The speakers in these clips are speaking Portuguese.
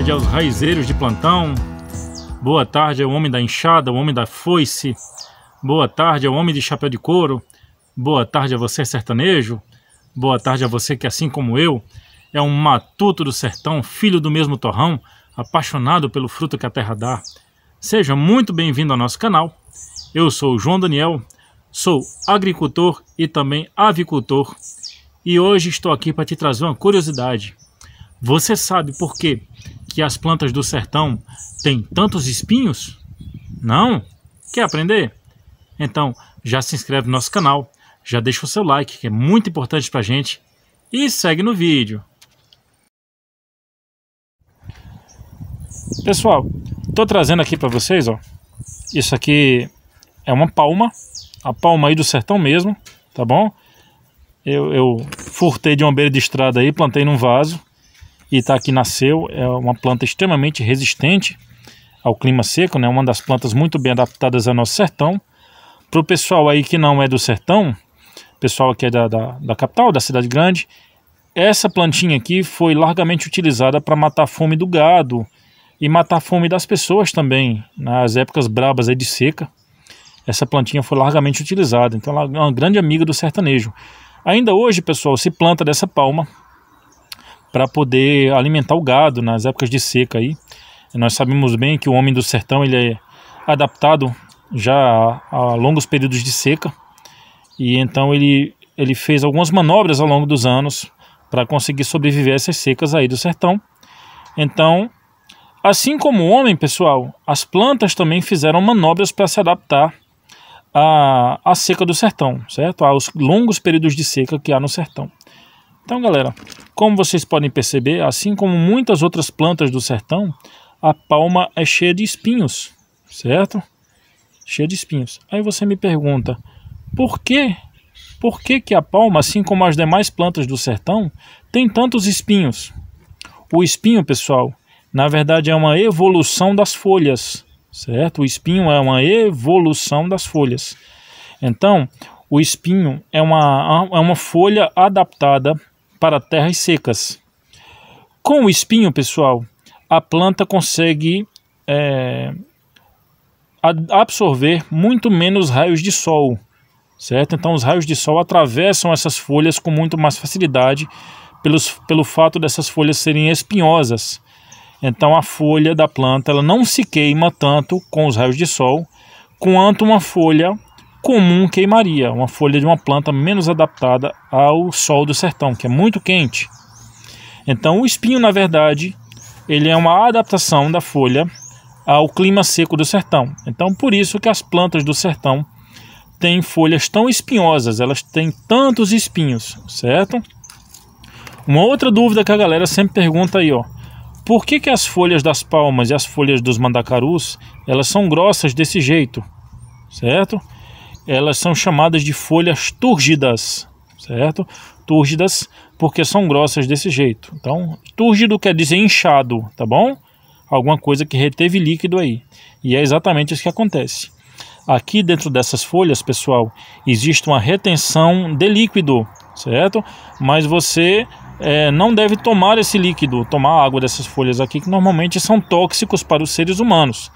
tarde aos raizeiros de plantão. Boa tarde ao homem da enxada, ao homem da foice. Boa tarde ao homem de chapéu de couro. Boa tarde a você, sertanejo. Boa tarde a você que, assim como eu, é um matuto do sertão, filho do mesmo torrão, apaixonado pelo fruto que a terra dá. Seja muito bem-vindo ao nosso canal. Eu sou João Daniel, sou agricultor e também avicultor. E hoje estou aqui para te trazer uma curiosidade. Você sabe por que que as plantas do sertão têm tantos espinhos? Não? Quer aprender? Então, já se inscreve no nosso canal, já deixa o seu like, que é muito importante pra gente, e segue no vídeo. Pessoal, tô trazendo aqui para vocês, ó. Isso aqui é uma palma, a palma aí do sertão mesmo, tá bom? Eu, eu furtei de uma beira de estrada aí, plantei num vaso, Tá nasceu é uma planta extremamente resistente ao clima seco, né? Uma das plantas muito bem adaptadas ao nosso sertão. Para o pessoal aí que não é do sertão, pessoal que é da, da, da capital, da cidade grande, essa plantinha aqui foi largamente utilizada para matar a fome do gado e matar a fome das pessoas também, nas épocas brabas aí de seca. Essa plantinha foi largamente utilizada, então ela é uma grande amiga do sertanejo. Ainda hoje, pessoal, se planta dessa palma para poder alimentar o gado nas épocas de seca aí. nós sabemos bem que o homem do sertão ele é adaptado já a, a longos períodos de seca e então ele ele fez algumas manobras ao longo dos anos para conseguir sobreviver a essas secas aí do sertão. Então, assim como o homem, pessoal, as plantas também fizeram manobras para se adaptar à, à seca do sertão, certo? Aos longos períodos de seca que há no sertão. Então, galera, como vocês podem perceber, assim como muitas outras plantas do sertão, a palma é cheia de espinhos, certo? Cheia de espinhos. Aí você me pergunta, por que por que, que a palma, assim como as demais plantas do sertão, tem tantos espinhos? O espinho, pessoal, na verdade é uma evolução das folhas, certo? O espinho é uma evolução das folhas. Então, o espinho é uma, é uma folha adaptada para terras secas. Com o espinho, pessoal, a planta consegue é, absorver muito menos raios de sol, certo? Então, os raios de sol atravessam essas folhas com muito mais facilidade pelos, pelo fato dessas folhas serem espinhosas. Então, a folha da planta ela não se queima tanto com os raios de sol quanto uma folha comum queimaria, uma folha de uma planta menos adaptada ao sol do sertão, que é muito quente. Então, o espinho, na verdade, ele é uma adaptação da folha ao clima seco do sertão. Então, por isso que as plantas do sertão têm folhas tão espinhosas, elas têm tantos espinhos, certo? Uma outra dúvida que a galera sempre pergunta aí, ó. Por que, que as folhas das palmas e as folhas dos mandacarus, elas são grossas desse jeito, certo? elas são chamadas de folhas túrgidas, certo? Túrgidas porque são grossas desse jeito. Então, túrgido quer dizer inchado, tá bom? Alguma coisa que reteve líquido aí. E é exatamente isso que acontece. Aqui dentro dessas folhas, pessoal, existe uma retenção de líquido, certo? Mas você é, não deve tomar esse líquido, tomar água dessas folhas aqui, que normalmente são tóxicos para os seres humanos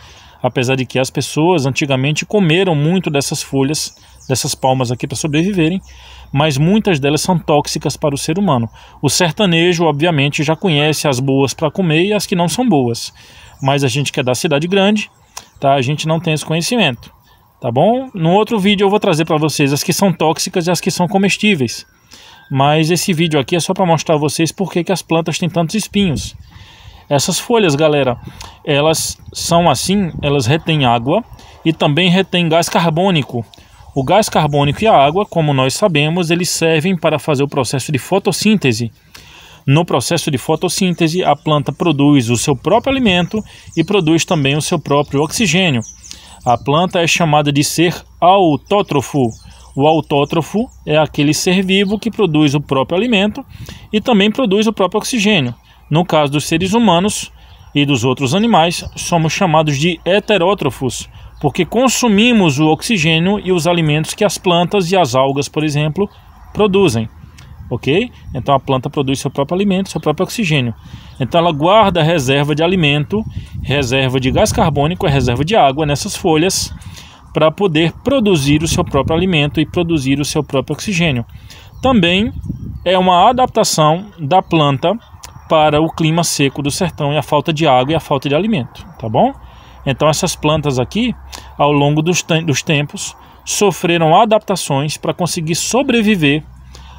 apesar de que as pessoas antigamente comeram muito dessas folhas, dessas palmas aqui para sobreviverem, mas muitas delas são tóxicas para o ser humano. O sertanejo, obviamente, já conhece as boas para comer e as que não são boas, mas a gente que é da cidade grande, tá? A gente não tem esse conhecimento, tá bom? No outro vídeo eu vou trazer para vocês as que são tóxicas e as que são comestíveis. Mas esse vídeo aqui é só para mostrar a vocês por que, que as plantas têm tantos espinhos. Essas folhas, galera, elas são assim, elas retêm água e também retêm gás carbônico. O gás carbônico e a água, como nós sabemos, eles servem para fazer o processo de fotossíntese. No processo de fotossíntese, a planta produz o seu próprio alimento e produz também o seu próprio oxigênio. A planta é chamada de ser autótrofo. O autótrofo é aquele ser vivo que produz o próprio alimento e também produz o próprio oxigênio. No caso dos seres humanos e dos outros animais, somos chamados de heterótrofos, porque consumimos o oxigênio e os alimentos que as plantas e as algas, por exemplo, produzem. Ok? Então a planta produz seu próprio alimento, seu próprio oxigênio. Então ela guarda reserva de alimento, reserva de gás carbônico, é reserva de água nessas folhas para poder produzir o seu próprio alimento e produzir o seu próprio oxigênio. Também é uma adaptação da planta para o clima seco do sertão e a falta de água e a falta de alimento, tá bom? Então essas plantas aqui, ao longo dos, te dos tempos, sofreram adaptações para conseguir sobreviver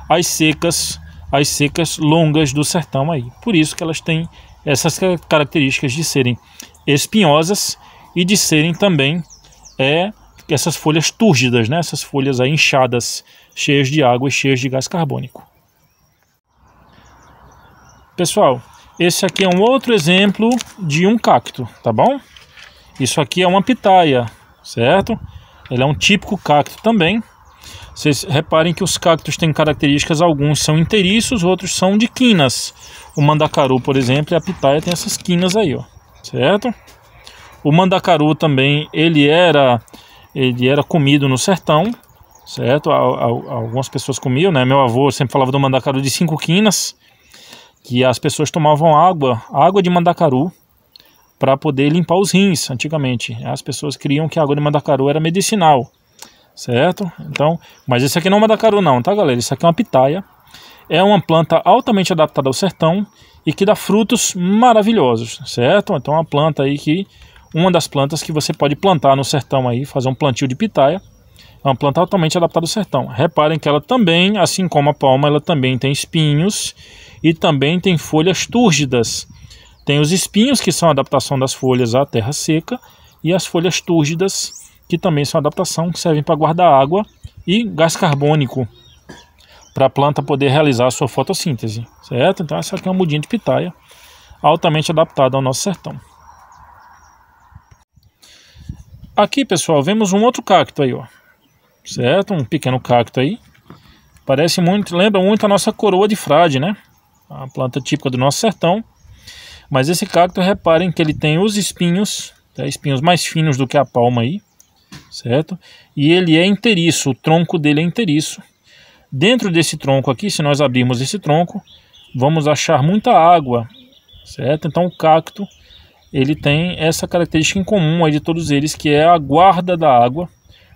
às secas, às secas longas do sertão aí. Por isso que elas têm essas características de serem espinhosas e de serem também é, essas folhas túrgidas, né? essas folhas aí inchadas, cheias de água e cheias de gás carbônico. Pessoal, esse aqui é um outro exemplo de um cacto, tá bom? Isso aqui é uma pitaia, certo? Ele é um típico cacto também. Vocês reparem que os cactos têm características, alguns são inteiriços, outros são de quinas. O mandacaru, por exemplo, e a pitaia tem essas quinas aí, ó, certo? O mandacaru também, ele era, ele era comido no sertão, certo? Algumas pessoas comiam, né? Meu avô sempre falava do mandacaru de cinco quinas, que as pessoas tomavam água, água de mandacaru, para poder limpar os rins antigamente. As pessoas criam que a água de mandacaru era medicinal, certo? Então, mas esse aqui não é mandacaru não, tá galera? Isso aqui é uma pitaia. É uma planta altamente adaptada ao sertão e que dá frutos maravilhosos, certo? Então, é uma planta aí que uma das plantas que você pode plantar no sertão aí, fazer um plantio de pitaia é uma planta altamente adaptada ao sertão. Reparem que ela também, assim como a palma, ela também tem espinhos e também tem folhas túrgidas. Tem os espinhos, que são a adaptação das folhas à terra seca, e as folhas túrgidas, que também são adaptação, que servem para guardar água e gás carbônico, para a planta poder realizar a sua fotossíntese, certo? Então essa aqui é uma mudinha de pitaia, altamente adaptada ao nosso sertão. Aqui, pessoal, vemos um outro cacto aí, ó certo? Um pequeno cacto aí. Parece muito, lembra muito a nossa coroa de frade, né? A planta típica do nosso sertão. Mas esse cacto, reparem que ele tem os espinhos, tá? espinhos mais finos do que a palma aí, certo? E ele é inteiriço, o tronco dele é inteiriço. Dentro desse tronco aqui, se nós abrirmos esse tronco, vamos achar muita água, certo? Então o cacto, ele tem essa característica em comum aí de todos eles, que é a guarda da água,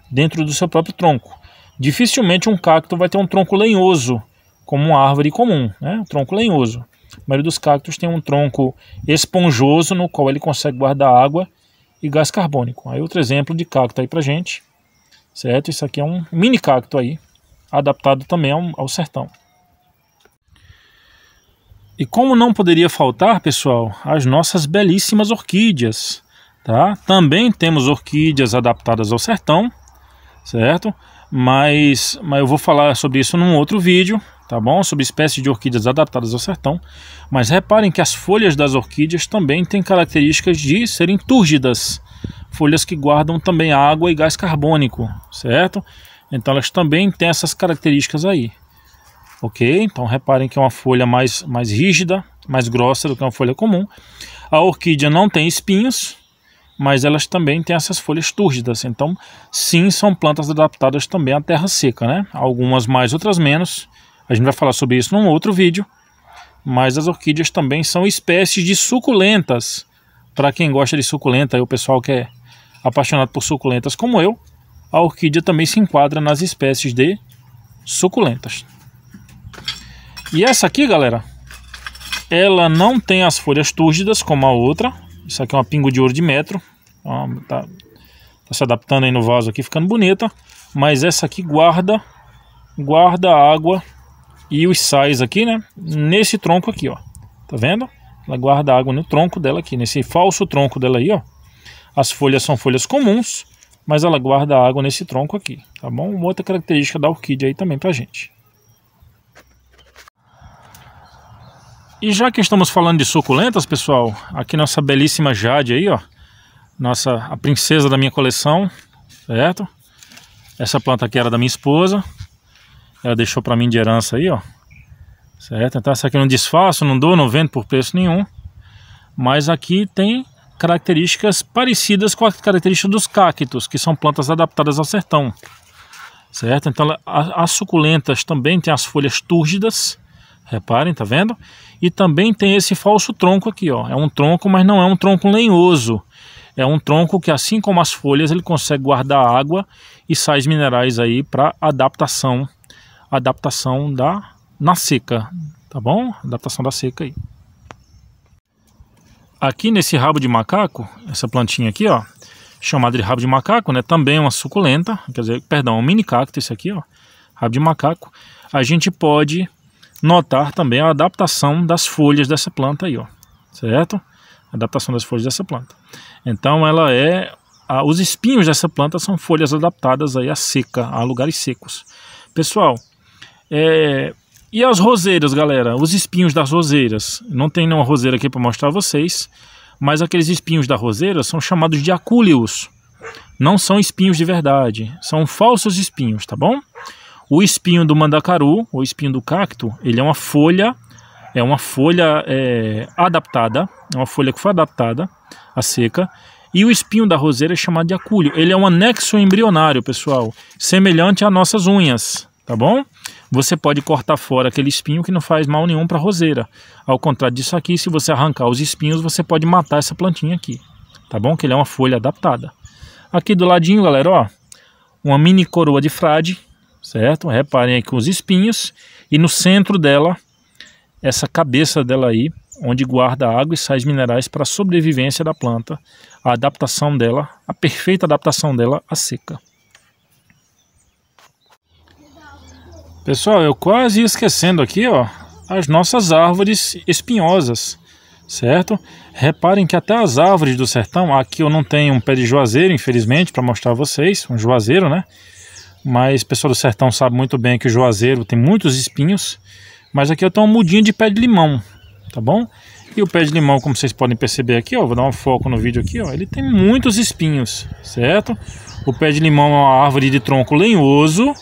dentro do seu próprio tronco. Dificilmente um cacto vai ter um tronco lenhoso, como uma árvore comum, né? um tronco lenhoso. A maioria dos cactos tem um tronco esponjoso no qual ele consegue guardar água e gás carbônico. Aí outro exemplo de cacto aí pra gente, certo? Isso aqui é um mini cacto aí, adaptado também ao, ao sertão. E como não poderia faltar, pessoal, as nossas belíssimas orquídeas, tá? Também temos orquídeas adaptadas ao sertão, certo? Mas, mas eu vou falar sobre isso num outro vídeo, tá bom? Sobre espécies de orquídeas adaptadas ao sertão. Mas reparem que as folhas das orquídeas também têm características de serem túrgidas, folhas que guardam também água e gás carbônico, certo? Então elas também têm essas características aí. Ok? Então reparem que é uma folha mais, mais rígida, mais grossa do que uma folha comum. A orquídea não tem espinhos, mas elas também têm essas folhas túrgidas. Então, sim, são plantas adaptadas também à terra seca, né? Algumas mais, outras menos. A gente vai falar sobre isso num outro vídeo. Mas as orquídeas também são espécies de suculentas. Para quem gosta de suculenta, e o pessoal que é apaixonado por suculentas como eu, a orquídea também se enquadra nas espécies de suculentas. E essa aqui, galera, ela não tem as folhas túrgidas como a outra, isso aqui é uma pingo de ouro de metro. Ó, tá, tá se adaptando aí no vaso aqui, ficando bonita. Mas essa aqui guarda, guarda a água e os sais aqui, né? Nesse tronco aqui, ó. Tá vendo? Ela guarda água no tronco dela aqui, nesse falso tronco dela aí, ó. As folhas são folhas comuns, mas ela guarda água nesse tronco aqui, tá bom? Uma outra característica da orquídea aí também pra gente. E já que estamos falando de suculentas, pessoal, aqui nossa belíssima Jade aí, ó. Nossa, a princesa da minha coleção, certo? Essa planta aqui era da minha esposa. Ela deixou para mim de herança aí, ó. Certo? Então essa aqui eu não desfaço, não dou, não vendo por preço nenhum. Mas aqui tem características parecidas com as características dos cactos, que são plantas adaptadas ao sertão. Certo? Então as suculentas também têm as folhas túrgidas, Reparem, tá vendo? E também tem esse falso tronco aqui, ó. É um tronco, mas não é um tronco lenhoso. É um tronco que, assim como as folhas, ele consegue guardar água e sais minerais aí para adaptação, adaptação da na seca, tá bom? Adaptação da seca aí. Aqui nesse rabo de macaco, essa plantinha aqui, ó, chamada de rabo de macaco, né? Também é uma suculenta, quer dizer, perdão, é um mini cacto esse aqui, ó, rabo de macaco. A gente pode notar também a adaptação das folhas dessa planta aí, ó, certo? A adaptação das folhas dessa planta. Então ela é, a, os espinhos dessa planta são folhas adaptadas aí à seca, a lugares secos. Pessoal, é, e as roseiras, galera? Os espinhos das roseiras. Não tem nenhuma roseira aqui para mostrar a vocês, mas aqueles espinhos da roseira são chamados de acúleos. Não são espinhos de verdade, são falsos espinhos, tá bom? O espinho do mandacaru, o espinho do cacto, ele é uma folha, é uma folha é, adaptada, é uma folha que foi adaptada à seca. E o espinho da roseira é chamado de acúlio. Ele é um anexo embrionário, pessoal, semelhante às nossas unhas, tá bom? Você pode cortar fora aquele espinho que não faz mal nenhum para a roseira. Ao contrário disso aqui, se você arrancar os espinhos, você pode matar essa plantinha aqui, tá bom? Que ele é uma folha adaptada. Aqui do ladinho, galera, ó, uma mini coroa de frade, certo? Reparem aqui os espinhos e no centro dela, essa cabeça dela aí, onde guarda água e sais minerais para a sobrevivência da planta, a adaptação dela, a perfeita adaptação dela à seca. Pessoal, eu quase ia esquecendo aqui, ó, as nossas árvores espinhosas, certo? Reparem que até as árvores do sertão, aqui eu não tenho um pé de juazeiro, infelizmente, para mostrar a vocês, um juazeiro, né? Mas pessoal do sertão sabe muito bem que o juazeiro tem muitos espinhos. Mas aqui eu tenho uma mudinha de pé de limão, tá bom? E o pé de limão, como vocês podem perceber aqui, ó, vou dar um foco no vídeo aqui, ó, ele tem muitos espinhos, certo? O pé de limão é uma árvore de tronco lenhoso,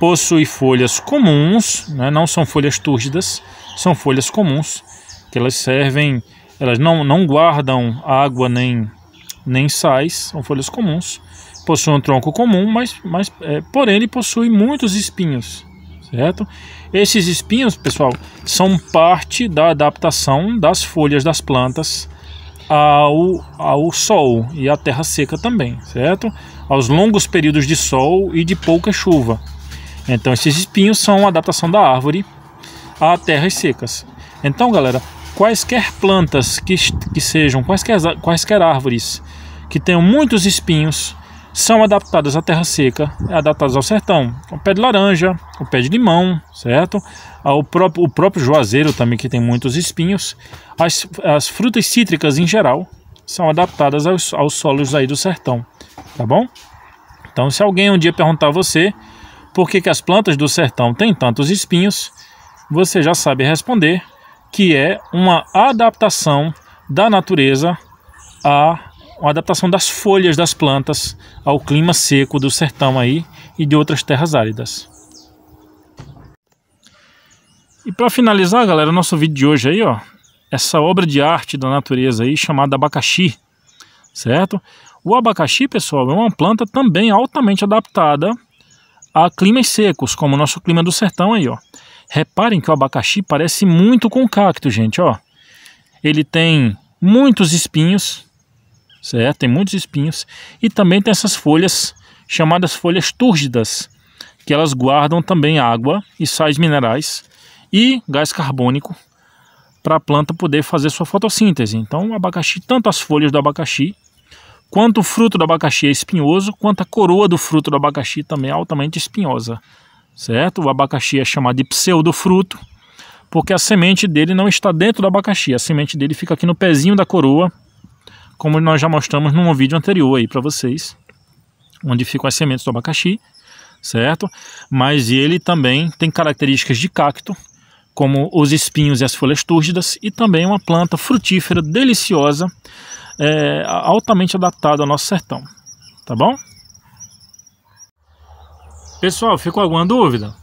possui folhas comuns, né? não são folhas túrgidas, são folhas comuns, que elas servem, elas não, não guardam água nem, nem sais, são folhas comuns. Possui um tronco comum, mas, mas é, porém ele possui muitos espinhos, certo? Esses espinhos, pessoal, são parte da adaptação das folhas das plantas ao, ao sol e à terra seca também, certo? Aos longos períodos de sol e de pouca chuva. Então, esses espinhos são a adaptação da árvore a terras secas. Então, galera, quaisquer plantas que, que sejam, quaisquer, quaisquer árvores que tenham muitos espinhos, são adaptadas à terra seca, é adaptadas ao sertão. O pé de laranja, o pé de limão, certo? Ah, o próprio, o próprio juazeiro também, que tem muitos espinhos. As, as frutas cítricas em geral são adaptadas aos, aos solos aí do sertão, tá bom? Então, se alguém um dia perguntar a você por que, que as plantas do sertão têm tantos espinhos, você já sabe responder que é uma adaptação da natureza a uma adaptação das folhas das plantas ao clima seco do sertão aí e de outras terras áridas. E para finalizar, galera, nosso vídeo de hoje aí, ó, essa obra de arte da natureza aí chamada abacaxi, certo? O abacaxi, pessoal, é uma planta também altamente adaptada a climas secos, como o nosso clima do sertão aí, ó. Reparem que o abacaxi parece muito com cacto, gente, ó. Ele tem muitos espinhos, certo? Tem muitos espinhos e também tem essas folhas chamadas folhas túrgidas, que elas guardam também água e sais minerais e gás carbônico para a planta poder fazer sua fotossíntese. Então, o abacaxi, tanto as folhas do abacaxi, quanto o fruto do abacaxi é espinhoso, quanto a coroa do fruto do abacaxi também é altamente espinhosa, certo? O abacaxi é chamado de pseudofruto, porque a semente dele não está dentro do abacaxi, a semente dele fica aqui no pezinho da coroa, como nós já mostramos num vídeo anterior aí para vocês, onde ficam as sementes do abacaxi, certo? Mas ele também tem características de cacto, como os espinhos e as folhas túrgidas, e também uma planta frutífera deliciosa, é, altamente adaptada ao nosso sertão, tá bom? Pessoal, ficou alguma dúvida?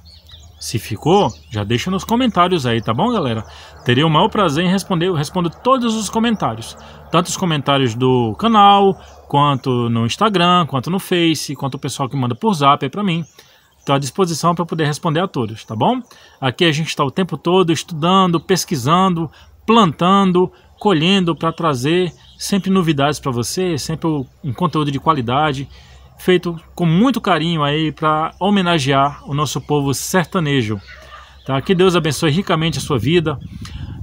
Se ficou, já deixa nos comentários aí, tá bom, galera? Teria o maior prazer em responder, eu respondo todos os comentários tanto os comentários do canal, quanto no Instagram, quanto no Face, quanto o pessoal que manda por zap é para mim. Estou à disposição para poder responder a todos, tá bom? Aqui a gente está o tempo todo estudando, pesquisando, plantando, colhendo para trazer sempre novidades para você, sempre um conteúdo de qualidade, feito com muito carinho aí para homenagear o nosso povo sertanejo. Tá? Que Deus abençoe ricamente a sua vida,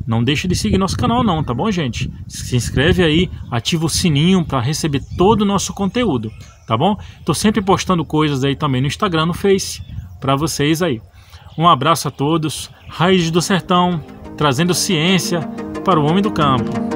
não deixa de seguir nosso canal não, tá bom, gente? Se inscreve aí, ativa o sininho para receber todo o nosso conteúdo, tá bom? Tô sempre postando coisas aí também no Instagram, no Face, para vocês aí. Um abraço a todos. Raízes do Sertão, trazendo ciência para o homem do campo.